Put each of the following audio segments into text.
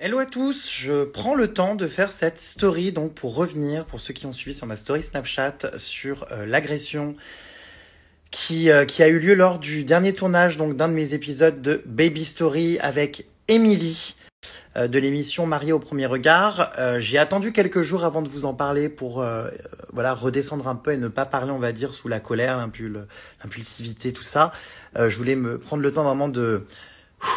Hello à tous, je prends le temps de faire cette story donc pour revenir pour ceux qui ont suivi sur ma story Snapchat sur euh, l'agression qui, euh, qui a eu lieu lors du dernier tournage donc d'un de mes épisodes de Baby Story avec Emily euh, de l'émission Mariée au premier regard. J'ai attendu quelques jours avant de vous en parler pour voilà redescendre un peu et ne pas parler on va dire sous la colère, l'impulsivité, tout ça. je voulais me prendre le temps vraiment de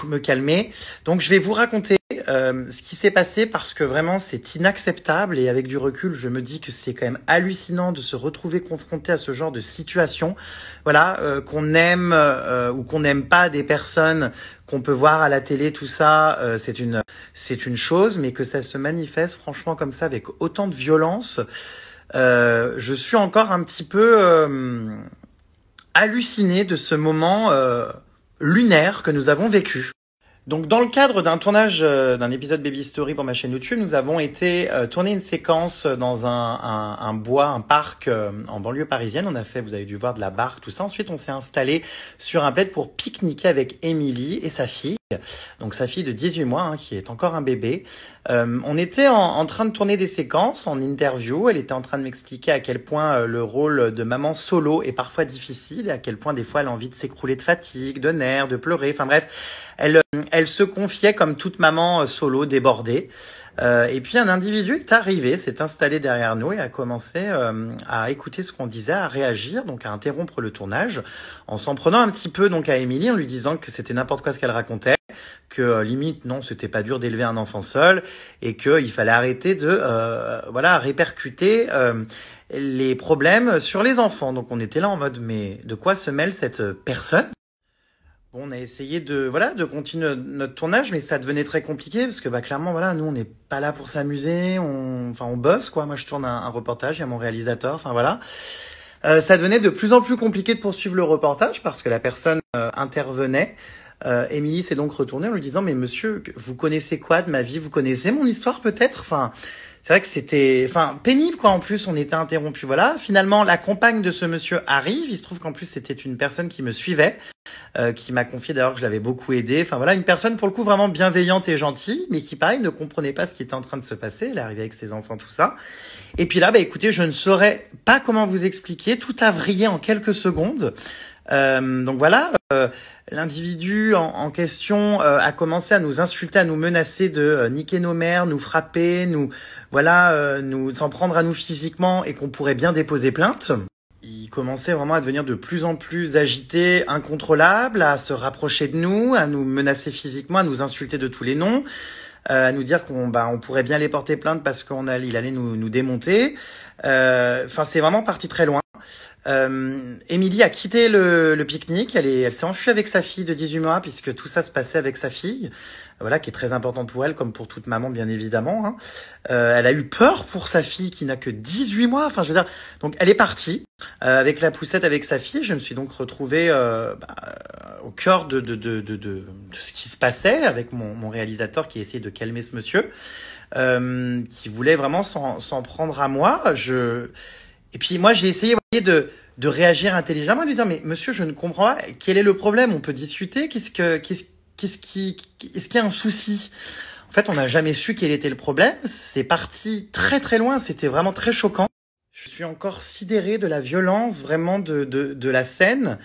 me calmer. Donc je vais vous raconter euh, ce qui s'est passé parce que vraiment c'est inacceptable et avec du recul je me dis que c'est quand même hallucinant de se retrouver confronté à ce genre de situation. Voilà, euh, qu'on aime euh, ou qu'on n'aime pas des personnes qu'on peut voir à la télé, tout ça, c'est une c'est une chose, mais que ça se manifeste franchement comme ça avec autant de violence, je suis encore un petit peu halluciné de ce moment. Euh, lunaire que nous avons vécu. Donc dans le cadre d'un tournage euh, d'un épisode Baby Story pour ma chaîne YouTube, nous avons été euh, tourner une séquence dans un, bois, un parc euh, en banlieue parisienne. On a fait, vous avez dû voir de la barque, tout ça. Ensuite, on s'est installé sur un plaid pour pique-niquer avec Émilie et sa fille donc sa fille de 18 mois, hein, qui est encore un bébé. Euh, on était en, train de tourner des séquences en interview. Elle était en train de m'expliquer à quel point euh, le rôle de maman solo est parfois difficile, et à quel point des fois elle a envie de s'écrouler de fatigue, de nerfs, de pleurer. Enfin bref, elle, euh, elle se confiait comme toute maman solo débordée. et puis un individu est arrivé, s'est installé derrière nous et a commencé à écouter ce qu'on disait, à réagir, donc à interrompre le tournage, en s'en prenant un petit peu donc à Émilie, en lui disant que c'était n'importe quoi ce qu'elle racontait que euh, limite non c'était pas dur d'élever un enfant seul et qu'il fallait arrêter de euh, voilà répercuter euh, les problèmes sur les enfants donc on était là en mode mais de quoi se mêle cette personne bon, on a essayé de voilà de continuer notre tournage mais ça devenait très compliqué parce que bah clairement voilà nous on n'est pas là pour s'amuser on enfin on bosse quoi moi je tourne un, un reportage il y a mon réalisateur enfin voilà euh, ça devenait de plus en plus compliqué de poursuivre le reportage parce que la personne euh, intervenait. Euh, Émilie s'est donc retournée en lui disant mais monsieur vous connaissez quoi de ma vie vous connaissez mon histoire peut-être enfin c'est vrai que c'était enfin pénible quoi en plus on était interrompu voilà finalement la compagne de ce monsieur arrive il se trouve qu'en plus c'était une personne qui me suivait euh, qui m'a confié d'ailleurs que je l'avais beaucoup aidé enfin voilà une personne pour le coup vraiment bienveillante et gentille mais qui pareil ne comprenait pas ce qui était en train de se passer elle arrivait avec ses enfants tout ça et puis là bah écoutez je ne saurais pas comment vous expliquer tout a vrillé en quelques secondes euh, donc voilà, euh, l'individu en, question euh, a commencé à nous insulter, à nous menacer de niquer nos mères, nous frapper, nous voilà, nous s'en prendre à nous physiquement et qu'on pourrait bien déposer plainte. Il commençait vraiment à devenir de plus en plus agité, incontrôlable, à se rapprocher de nous, à nous menacer physiquement, à nous insulter de tous les noms, à nous dire qu'on bah, on pourrait bien les porter plainte parce qu'on il allait nous, nous démonter. Enfin, c'est vraiment parti très loin. Euh, Émilie a quitté le, le pique-nique, elle s'est elle enfuie avec sa fille de 18 mois, puisque tout ça se passait avec sa fille voilà, qui est très important pour elle, comme pour toute maman, bien évidemment. Hein. Euh, elle a eu peur pour sa fille qui n'a que 18 mois. Enfin, je veux dire, donc elle est partie euh, avec la poussette, avec sa fille. Je me suis donc retrouvé bah, au cœur de de, de, de, ce qui se passait avec mon, réalisateur qui essayait de calmer ce monsieur, qui voulait vraiment s'en prendre à moi. Je et puis moi, j'ai essayé voyez, de, de réagir intelligemment en de dire, mais monsieur, je ne comprends pas, quel est le problème On peut discuter, qu'est-ce que, qu'est-ce, qu'est-ce qui, est-ce qu'il y a un souci En fait, on n'a jamais su quel était le problème. C'est parti très très loin, c'était vraiment très choquant. Je suis encore sidéré de la violence vraiment de, de, de la scène.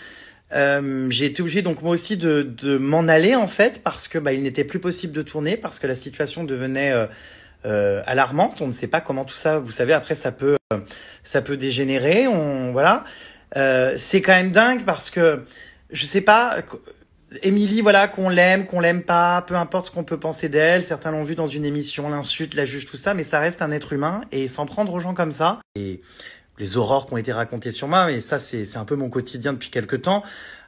Euh, j'ai été obligé donc moi aussi de, de m'en aller en fait parce que bah, il n'était plus possible de tourner parce que la situation devenait euh, euh, alarmante. On ne sait pas comment tout ça. Vous savez, après ça peut euh, ça peut dégénérer. On voilà. Euh, c'est quand même dingue parce que je sais pas. Émilie, voilà, qu'on l'aime, qu'on l'aime pas, peu importe ce qu'on peut penser d'elle. Certains l'ont vu dans une émission, l'insulte, la juge, tout ça, mais ça reste un être humain et s'en prendre aux gens comme ça. Et les aurores qui ont été racontées sur moi, mais ça c'est un peu mon quotidien depuis quelques temps,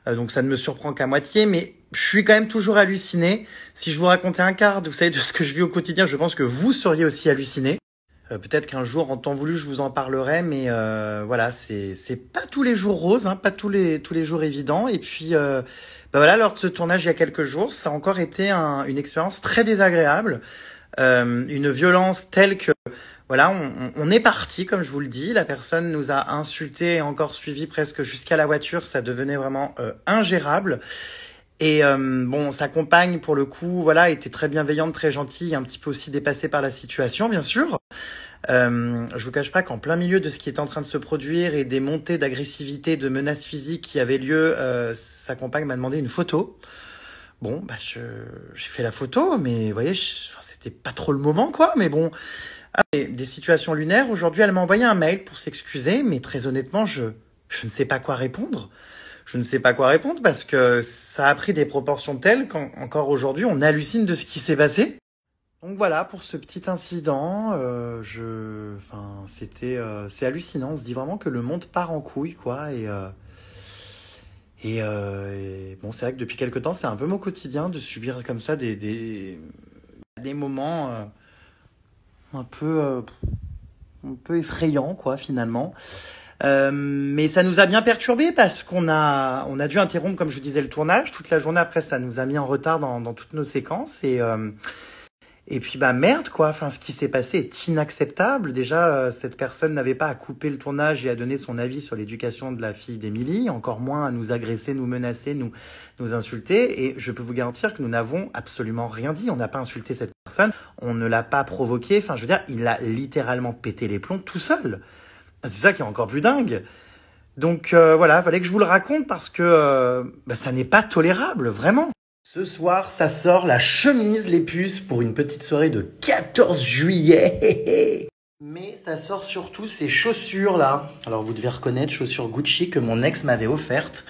euh, donc ça ne me surprend qu'à moitié, mais je suis quand même toujours halluciné. Si je vous racontais un quart, vous savez, de ce que je vis au quotidien, je pense que vous seriez aussi halluciné. Euh, peut-être qu'un jour, en temps voulu, je vous en parlerai, mais euh, voilà, c'est pas tous les jours roses, hein, pas tous les tous les jours évidents. Et puis, bah voilà, lors de ce tournage il y a quelques jours, ça a encore été une expérience très désagréable, une violence telle que voilà, on, on est parti, comme je vous le dis. La personne nous a insultés et encore suivi presque jusqu'à la voiture. Ça devenait vraiment euh, ingérable. Et euh, bon, sa compagne, pour le coup, voilà, était très bienveillante, très gentille, un petit peu aussi dépassée par la situation, bien sûr. Euh, je vous cache pas qu'en plein milieu de ce qui est en train de se produire et des montées d'agressivité, de menaces physiques qui avaient lieu, euh, sa compagne m'a demandé une photo. Bon, bah, j'ai fait la photo, mais vous voyez, c'était pas trop le moment, quoi. Mais bon, des situations lunaires. Aujourd'hui, elle m'a envoyé un mail pour s'excuser, mais très honnêtement, je, je ne sais pas quoi répondre. Je ne sais pas quoi répondre parce que ça a pris des proportions telles qu'encore aujourd'hui, on hallucine de ce qui s'est passé. Donc voilà pour ce petit incident. Euh, je, enfin, c'était, euh, c'est hallucinant. On se dit vraiment que le monde part en couille, quoi. Et euh, Et, bon, c'est vrai que depuis quelque temps, c'est un peu mon quotidien de subir comme ça des, des, des moments un peu, euh, un peu effrayant, quoi, finalement. Euh, mais ça nous a bien perturbé parce qu'on a, on a dû interrompre, comme je disais, le tournage toute la journée. Après, ça nous a mis en retard dans, dans toutes nos séquences et euh, et puis bah merde quoi, enfin ce qui s'est passé est inacceptable. Déjà euh, cette personne n'avait pas à couper le tournage et à donner son avis sur l'éducation de la fille d'Émilie, encore moins à nous agresser, nous menacer, nous nous insulter et je peux vous garantir que nous n'avons absolument rien dit, on n'a pas insulté cette personne, on ne l'a pas provoqué, enfin je veux dire, il a littéralement pété les plombs tout seul. C'est ça qui est encore plus dingue. Donc euh, voilà, fallait que je vous le raconte parce que euh, bah, ça n'est pas tolérable, vraiment. Ce soir, ça sort la chemise les puces pour une petite soirée de 14 juillet. Mais ça sort surtout ces chaussures là. Alors vous devez reconnaître chaussures Gucci que mon ex m'avait offertes.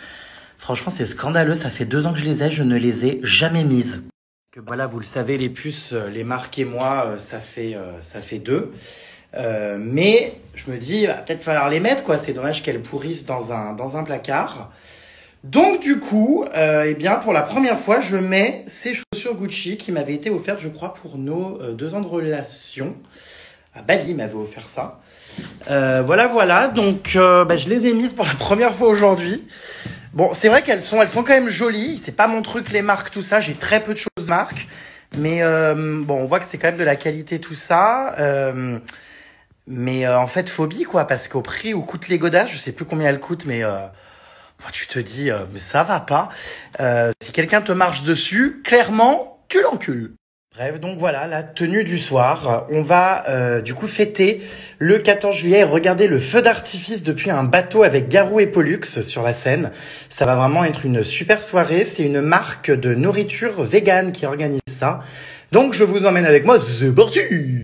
Franchement, c'est scandaleux. Ça fait deux ans que je les ai, je ne les ai jamais mises. Que voilà, vous le savez, les puces, euh, les marques et moi, euh, ça fait euh, ça fait deux. mais je me dis, va peut-être falloir les mettre quoi. C'est dommage qu'elles pourrissent dans un dans un placard. Donc du coup, euh, eh bien pour la première fois, je mets ces chaussures Gucci qui m'avaient été offertes, je crois, pour nos euh, deux ans de relation. À Bali m'avait offert ça. Euh, voilà, voilà. Donc euh, bah, je les ai mises pour la première fois aujourd'hui. Bon, c'est vrai qu'elles sont, elles sont quand même jolies. C'est pas mon truc les marques, tout ça. J'ai très peu de choses marques, mais bon, on voit que c'est quand même de la qualité tout ça. mais en fait, phobie quoi, parce qu'au prix où coûtent les godasses, je sais plus combien elles coûtent, mais Oh, tu te dis, euh, mais ça va pas. Euh, si quelqu'un te marche dessus, clairement, tu l'encules. Bref, donc voilà la tenue du soir. On va euh, du coup fêter le 14 juillet Regardez regarder le feu d'artifice depuis un bateau avec Garou et Pollux sur la scène. Ça va vraiment être une super soirée. C'est une marque de nourriture végane qui organise ça. Donc je vous emmène avec moi, c'est parti